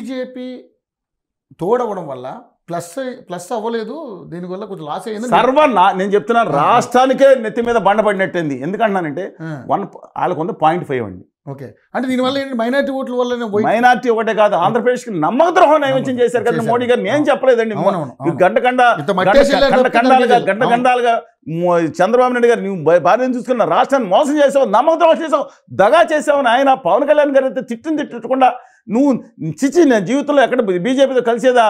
BJP తోడవడం వల్ల plus plus అవ్వలేదు దీనివల్ల కొంచెం లాస్ అయ్యింది సర్వ నేను చెప్తున్నా రాష్ట్రానికే నెత్తి మీద బండ పడినట్టుంది ఎందుకంటున్నానంటే వన్ వాళ్ళకు ఉంది పాయింట్ ఫైవ్ అండి ఓకే అంటే దీనివల్ల ఏంటి మైనార్టీ ఓట్ల వల్ల మైనార్టీ ఒకటే కాదు ఆంధ్రప్రదేశ్కి నమ్మక ద్రోహం చేశారు కదా మోడీ గారు నేను చెప్పలేదండి గంట గంట గంట చంద్రబాబు నాయుడు గారు నువ్వు భార్యను చూసుకున్న రాష్ట్రాన్ని మోసం చేసావు నమ్మక ద్రోహం చేసావు దగా చేసావు ఆయన పవన్ కళ్యాణ్ గారు అయితే తిట్టిన తిట్టకుండా నువ్వు చిచ్చి నేను జీవితంలో ఎక్కడ బీజేపీతో కలిసేదా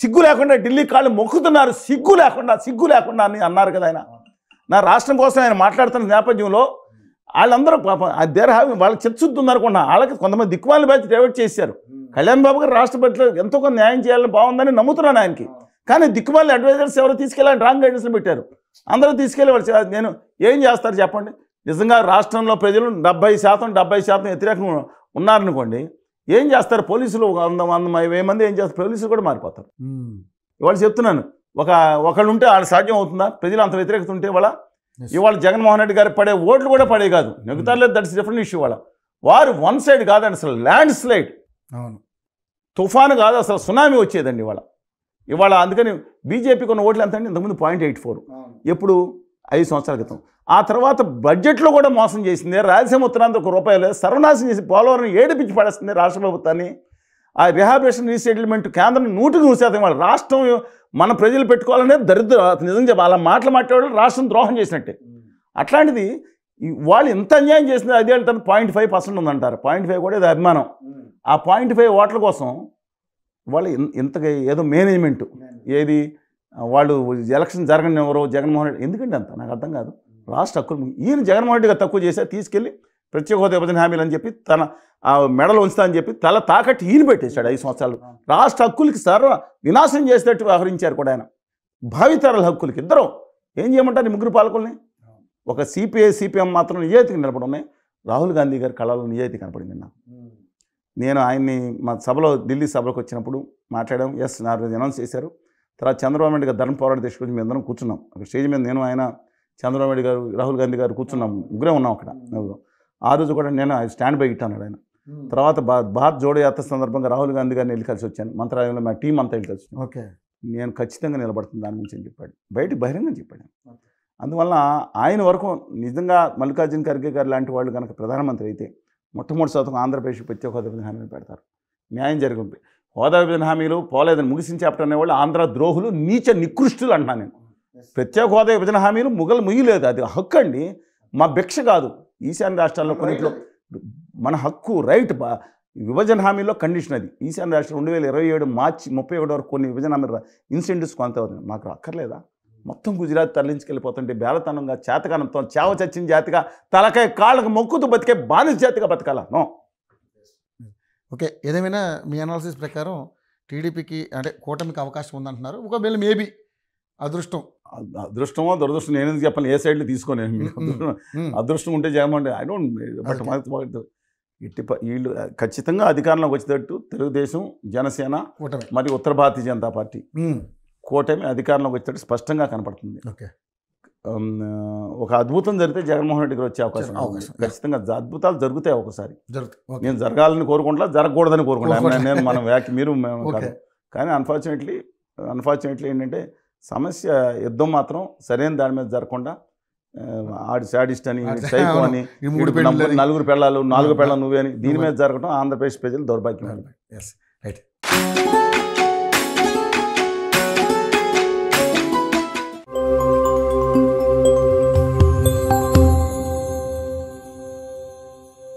సిగ్గు లేకుండా ఢిల్లీ కాళ్ళు మొక్కుతున్నారు సిగ్గు లేకుండా సిగ్గు లేకుండా అని అన్నారు కదా ఆయన నా రాష్ట్రం కోసం ఆయన మాట్లాడుతున్న నేపథ్యంలో వాళ్ళందరూ దేర్ హ్యావ్ వాళ్ళకి చిత్తశుద్ధి వాళ్ళకి కొంతమంది దిక్కుమాలి బ్యాచ్ డైవర్ట్ చేశారు కళ్యాణ్ బాబు గారు రాష్ట్రపతిలో ఎంతో కొంత న్యాయం చేయాలని బాగుందని నమ్ముతున్నాను ఆయనకి కానీ దిక్కుమాలి అడ్వైజర్స్ ఎవరు తీసుకెళ్ళాలని రాంగ్ గైడెన్స్లు పెట్టారు అందరూ తీసుకెళ్ళి నేను ఏం చేస్తారు చెప్పండి నిజంగా రాష్ట్రంలో ప్రజలు డెబ్బై శాతం డెబ్బై శాతం వ్యతిరేకంగా ఉన్నారనుకోండి ఏం చేస్తారు పోలీసులు ఒక వంద వంద వెయ్యి మంది ఏం చేస్తారు పోలీసులు కూడా మారిపోతారు ఇవాళ చెప్తున్నాను ఒక ఒకళ్ళు ఉంటే వాళ్ళు సాధ్యం అవుతుందా ప్రజలు అంత వ్యతిరేకత ఉంటే వాళ్ళ ఇవాళ జగన్మోహన్ రెడ్డి గారు పడే ఓట్లు కూడా పడే కాదు hmm. నెగ్గుతారులేదు దట్స్ డిఫరెంట్ ఇష్యూ వాళ్ళ వారు వన్ సైడ్ కాదండి అసలు ల్యాండ్ స్లైడ్ అవును తుఫాను కాదు అసలు సునామీ వచ్చేదండి ఇవాళ ఇవాళ అందుకని బీజేపీకి ఉన్న ఓట్లు ఎంత అండి ఇంతకుముందు పాయింట్ ఎయిట్ ఫోర్ ఎప్పుడు ఐదు సంవత్సరాల క్రితం ఆ తర్వాత బడ్జెట్లో కూడా మోసం చేసింది రాయలసీమ ఉత్తరాంధ్ర ఒక రూపాయలు సర్వనాశం చేసి పోలవరం ఏడిపించి పడేస్తుంది రాష్ట్ర ప్రభుత్వాన్ని ఆ రిహాబిలేషన్ రీసెటిల్మెంట్ కేంద్రం నూటికి నూరు శాతం వాళ్ళు రాష్ట్రం మన ప్రజలు పెట్టుకోవాలనే దరిద్ర నిజం చెప్పాలి అలా మాటలు మాట్లాడడం రాష్ట్రం ద్రోహం చేసినట్టే అట్లాంటిది వాళ్ళు ఇంత అన్యాయం చేసింది అదే తను పాయింట్ ఫైవ్ పర్సెంట్ ఉందంటారు పాయింట్ ఫైవ్ కూడా ఇది అభిమానం ఆ పాయింట్ ఫైవ్ ఓట్ల కోసం వాళ్ళు ఇంతగా ఏదో మేనేజ్మెంట్ ఏది వాళ్ళు ఎలక్షన్ జరగని ఎవరు జగన్మోహన్ రెడ్డి ఎందుకండి అంత నాకు అర్థం కాదు రాష్ట్ర హక్కులు ఈయన జగన్మోహన్ రెడ్డిగా తక్కువ చేసే తీసుకెళ్ళి ప్రత్యేక హోదా విభజన హామీలు అని చెప్పి తన ఆ మెడలు ఉంచుతా అని చెప్పి తల తాకట్టు ఈయన పెట్టేశాడు ఐదు సంవత్సరాలు రాష్ట్ర హక్కులకి సర్వ వినాశం చేసేటట్టు వ్యవహరించారు కూడా ఆయన భావితరాల హక్కులకి ఇద్దరు ఏం చేయమంటారు ముగ్గురు పాలకుల్ని ఒక సిపిఐ సిపిఎం మాత్రం నిజాయితీకి నిలబడున్నాయి రాహుల్ గాంధీ గారి కళలో నిజాయితీ కనపడింది నా నేను ఆయన్ని మా సభలో ఢిల్లీ సభలోకి వచ్చినప్పుడు మాట్లాడాము ఎస్ నాలుగు అనౌన్స్ చేశారు తర్వాత చంద్రబాబు నాయుడు గారు ధర్మ పోరాట దీక్ష గురించి అందరం కూర్చున్నాం అక్కడ స్టేజ్ మీద నేను ఆయన చంద్రబాబు నాయుడు గారు రాహుల్ గాంధీ గారు కూర్చున్నాం ముగ్గురే ఉన్నాం అక్కడ ఆ రోజు కూడా నేను స్టాండ్ బై ఇట్టాను ఆయన తర్వాత భారత్ జోడో యాత్ర సందర్భంగా రాహుల్ గాంధీ గారిని వెళ్ళి కలిసి వచ్చాను మంత్రాలయంలో మా టీం అంతా వెళ్ళి కలిసి ఓకే నేను ఖచ్చితంగా నిలబడుతుంది దాని గురించి అని చెప్పాడు బయట బహిరంగం చెప్పాడు అందువల్ల ఆయన వరకు నిజంగా మల్లికార్జున ఖర్గే గారు లాంటి వాళ్ళు కనుక ప్రధానమంత్రి అయితే మొట్టమొదటి శాతం ఆంధ్రప్రదేశ్ ప్రత్యేక హోదా పెడతారు న్యాయం జరగదు హోదా విభజన హామీలు పోలేదని ముగిసిన చాప్టర్ అనేవాళ్ళు ఆంధ్ర ద్రోహులు నీచ నికృష్టులు అంటున్నాను నేను ప్రత్యేక హోదా విభజన హామీలు ముగలు ముయ్యలేదు అది హక్కు అండి మా భిక్ష కాదు ఈశాన్య రాష్ట్రాల్లో కొన్నిట్లో మన హక్కు రైట్ విభజన హామీలో కండిషన్ అది ఈశాన్య రాష్ట్రం రెండు వేల ఇరవై ఏడు మార్చి ముప్పై ఒకటి వరకు కొన్ని విభజన హామీ ఇన్సెంటివ్స్ కొంత అవుతుంది మాకు అక్కర్లేదా మొత్తం గుజరాత్ తరలించుకెళ్ళిపోతుంటే బేలతనంగా చేతకానంతో చేవ చచ్చిన జాతిగా తలకాయ కాళ్ళకు మొక్కుతూ బతికే బానిస జాతిగా బతకాల నో ఓకే ఏదేమైనా మీ అనాలిసిస్ ప్రకారం టీడీపీకి అంటే కూటమికి అవకాశం ఉందంటున్నారు ఒకవేళ మేబీ అదృష్టం అదృష్టమో దురదృష్టం నేను చెప్పాలి ఏ సైడ్లో తీసుకోను అదృష్టం ఉంటే చేయమండి ఐ డోంట్ బట్ ఇట్టి వీళ్ళు ఖచ్చితంగా అధికారంలోకి వచ్చేటట్టు తెలుగుదేశం జనసేన మరి ఉత్తర భారతీయ జనతా పార్టీ కూటమి అధికారంలోకి వచ్చేటట్టు స్పష్టంగా కనపడుతుంది ఓకే ఒక అద్భుతం జరిగితే జగన్మోహన్ రెడ్డి గారు వచ్చే అవకాశం ఖచ్చితంగా అద్భుతాలు జరుగుతాయి ఒకసారి నేను జరగాలని కోరుకుంటా జరగకూడదని కోరుకుంటాను నేను మనం వ్యాఖ్య మీరు కానీ అన్ఫార్చునేట్లీ అన్ఫార్చునేట్లీ ఏంటంటే సమస్య యుద్ధం మాత్రం సరైన దాని మీద జరగకుండా ఆడి శాడిస్ట్ అని సైకో అని నలుగురు పెళ్ళాలు నాలుగు పెళ్ళాలు నువ్వే అని దీని మీద జరగడం ఆంధ్రప్రదేశ్ ప్రజలు దౌర్భాగ్యం